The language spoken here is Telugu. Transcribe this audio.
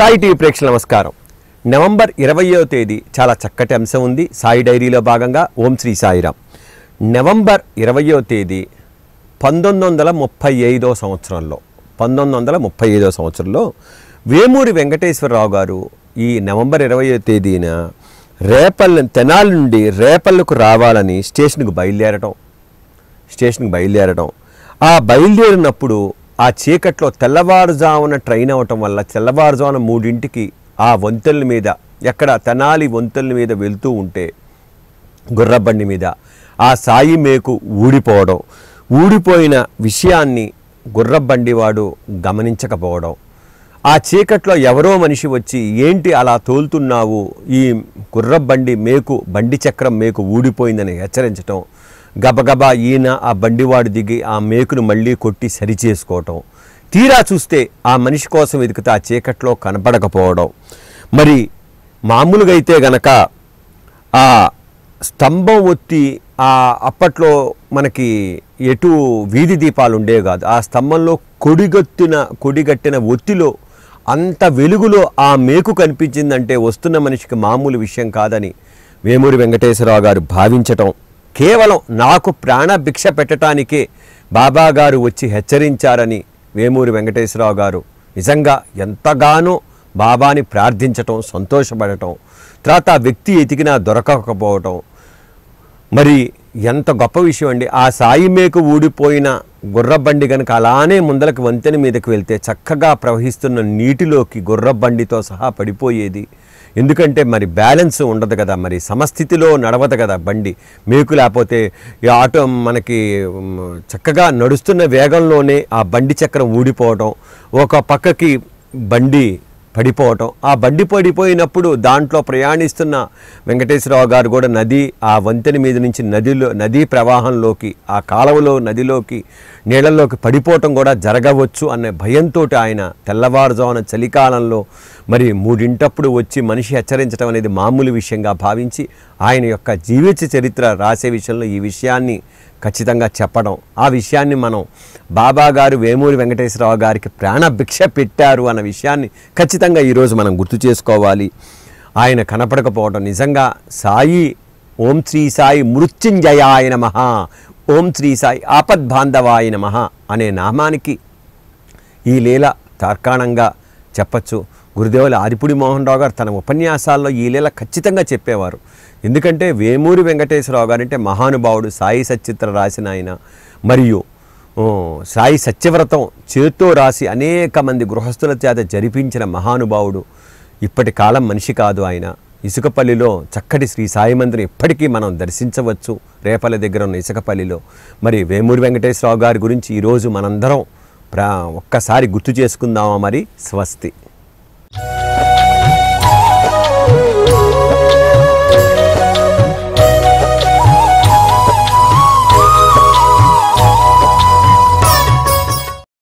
సాయి టీవీ ప్రేక్షకుల నమస్కారం నవంబర్ ఇరవయో తేదీ చాలా చక్కటి అంశం ఉంది సాయి డైరీలో భాగంగా ఓం శ్రీ సాయిరాం నవంబర్ ఇరవయో తేదీ పంతొమ్మిది వందల ముప్పై ఐదో సంవత్సరంలో పంతొమ్మిది వందల ముప్పై ఐదో సంవత్సరంలో వేమూరి వెంకటేశ్వరరావు గారు ఈ నవంబర్ ఇరవయో తేదీన రేపల్ తెనాల నుండి రేపళ్ళకు రావాలని స్టేషన్కు బయలుదేరటం స్టేషన్కి బయలుదేరడం ఆ బయలుదేరినప్పుడు ఆ చీకట్లో తెల్లవారుజామున ట్రైన్ అవటం వల్ల తెల్లవారుజామున మూడింటికి ఆ వంతెల మీద ఎక్కడ తెనాలి వంతెల మీద వెళ్తూ ఉంటే గుర్రబండి మీద ఆ సాయి మేకు ఊడిపోవడం ఊడిపోయిన విషయాన్ని గుర్రబండివాడు గమనించకపోవడం ఆ చీకట్లో ఎవరో మనిషి వచ్చి ఏంటి అలా తోలుతున్నావు ఈ గుర్రబండి మేకు బండి చక్రం మేకు ఊడిపోయిందని హెచ్చరించటం గబగబా ఈయన ఆ బండివాడు దిగి ఆ మేకును మళ్ళీ కొట్టి సరి చేసుకోవటం తీరా చూస్తే ఆ మనిషి కోసం వెతికితే ఆ చీకట్లో కనపడకపోవడం మరి మామూలుగా అయితే గనక ఆ స్తంభం ఒత్తి ఆ అప్పట్లో మనకి ఎటు వీధి దీపాలు ఉండేవి కాదు ఆ స్తంభంలో కొడిగొత్తిన కొడిగట్టిన ఒత్తిలో అంత వెలుగులో ఆ మేకు కనిపించిందంటే వస్తున్న మనిషికి మామూలు విషయం కాదని వేమూరి వెంకటేశ్వరరావు గారు భావించటం కేవలం నాకు ప్రాణభిక్ష పెట్టడానికే బాబాగారు వచ్చి హెచ్చరించారని వేమూరి వెంకటేశ్వరరావు గారు నిజంగా ఎంతగానో బాబాని ప్రార్థించటం సంతోషపడటం తర్వాత వ్యక్తి ఎతికినా దొరకకపోవటం మరి ఎంత గొప్ప విషయం అండి ఆ సాయి మేకు ఊడిపోయిన గుర్రబండి కనుక అలానే ముందలకు వంతెన మీదకి వెళ్తే చక్కగా ప్రవహిస్తున్న నీటిలోకి గుర్రబండితో సహా పడిపోయేది ఎందుకంటే మరి బ్యాలెన్స్ ఉండదు కదా మరి సమస్థితిలో నడవదు కదా బండి మేకు లేకపోతే ఈ ఆటో మనకి చక్కగా నడుస్తున్న వేగంలోనే ఆ బండి చక్రం ఊడిపోవడం ఒక పక్కకి బండి పడిపోవటం ఆ బండి పడిపోయినప్పుడు దాంట్లో ప్రయాణిస్తున్న వెంకటేశ్వరరావు గారు కూడా నది ఆ వంతెన మీద నుంచి నదిలో నదీ ప్రవాహంలోకి ఆ కాలువలో నదిలోకి నీళ్ళలోకి పడిపోవటం కూడా జరగవచ్చు అనే భయంతో ఆయన తెల్లవారుజామున చలికాలంలో మరి మూడింటప్పుడు వచ్చి మనిషి హెచ్చరించడం అనేది మామూలు విషయంగా భావించి ఆయన యొక్క జీవిత చరిత్ర రాసే విషయంలో ఈ విషయాన్ని ఖచ్చితంగా చెప్పడం ఆ విషయాన్ని మనం బాబాగారు వేమూరి వెంకటేశ్వరరావు గారికి ప్రాణభిక్ష పెట్టారు అన్న విషయాన్ని ఖచ్చితంగా ఈరోజు మనం గుర్తు చేసుకోవాలి ఆయన కనపడకపోవడం నిజంగా సాయి ఓం శ్రీ సాయి మృత్యుంజయాయ మహా ఓం శ్రీ సాయి ఆపద్బాంధవాయ మహా అనే నామానికి ఈ లీల తార్కాణంగా చెప్పచ్చు గురుదేవులు ఆదిపుడి మోహన్ రావు గారు తన ఉపన్యాసాల్లో ఈ లీల ఖచ్చితంగా చెప్పేవారు ఎందుకంటే వేమూరి వెంకటేశ్వరరావు గారంటే మహానుభావుడు సాయి సచిత్ర రాసిన ఆయన మరియు సాయి సత్యవ్రతం చేత్తో రాసి అనేక మంది గృహస్థుల చేత జరిపించిన మహానుభావుడు ఇప్పటి కాలం మనిషి కాదు ఆయన ఇసుకపల్లిలో చక్కటి శ్రీ సాయి మందిరం ఇప్పటికీ మనం దర్శించవచ్చు రేపల దగ్గర ఉన్న ఇసుకపల్లిలో మరి వేమూరి వెంకటేశ్వరరావు గారి గురించి ఈరోజు మనందరం ప్రా ఒక్కసారి గుర్తు చేసుకుందామా మరి స్వస్తి